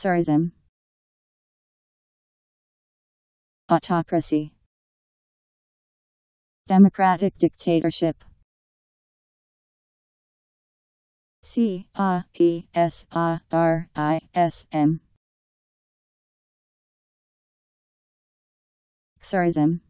Tsarism Autocracy Democratic dictatorship C A E S A R I S M Tsarism